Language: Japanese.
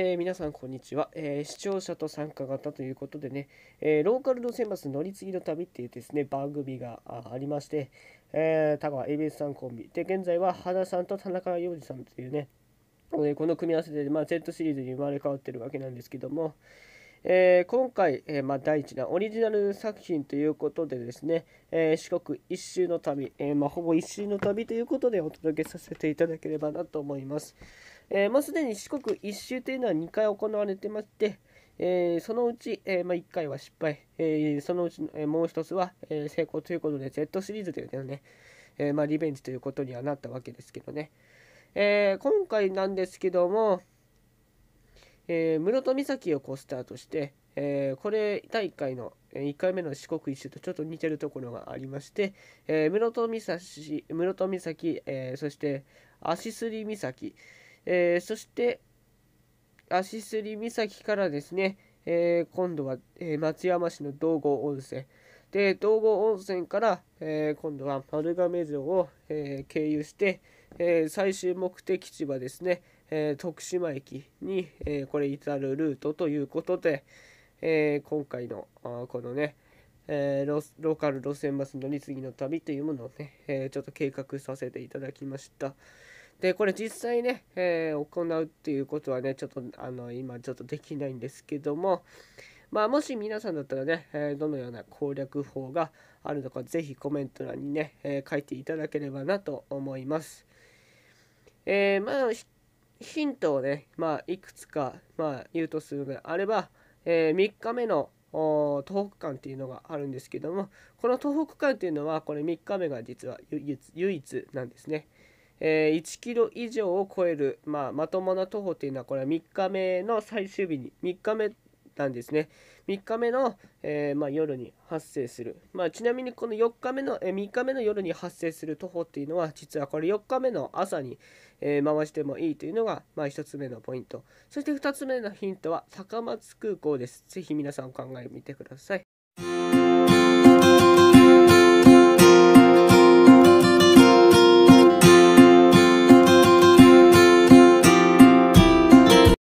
えー、皆さんこんにちは、えー、視聴者と参加型ということでね、えー、ローカル路線バス乗り継ぎの旅っていうですね、番組がありまして、えー、田川 a b スさんコンビ、で、現在は原さんと田中洋二さんというね、この組み合わせで、まあ、Z シリーズに生まれ変わってるわけなんですけども、えー、今回、えー、まあ、第一弾オリジナル作品ということでですね、えー、四国一周の旅、えまあ、ほぼ一周の旅ということでお届けさせていただければなと思います、えまあ、すでに四国一周というのは2回行われてまして、えそのうち、えまあ、1回は失敗、えそのうち、えもう1つは、え成功ということで Z シリーズというのね、えまあ、リベンジということにはなったわけですけどね、え今回なんですけども、えー、室戸岬をこうスタートして、えー、これ大会の1回目の四国一周とちょっと似てるところがありまして、えー、室戸岬室戸岬、えそして足すり岬、えそして足すり岬からですね、え今度は、え松山市の道後温泉で道後温泉から、え今度は丸亀城を、え経由して、え最終目的地はですねえー、徳島駅に、えー、これ至るルートということで、えー、今回のこのね、えロローカル路線バス乗り継ぎの旅というものをね、えちょっと計画させていただきました。でこれ実際ね、え行うっていうことはねちょっとあの今ちょっとできないんですけどもまあもし皆さんだったらね、えどのような攻略法があるのか是非コメント欄にね、え書いていただければなと思います。えー、まあヒントをね、まあ、いくつか、まあ、言うとするのであれば、えー、3日目の東北間っていうのがあるんですけどもこの東北間っていうのはこれ3日目が実は唯一なんですね。えー、1キロ以上を超える、まあ、まともな徒歩というのはこれは3日目の最終日に3日目たんですね。3日目の、えー、まあ、夜に発生する、まあ、ちなみにこの4日目の、えー、3日目の夜に発生する徒歩っていうのは実はこれ4日目の朝に、えー、回してもいいというのが、まあ、1つ目のポイントそして2つ目のヒントは高松空港です是非皆さんお考えみてください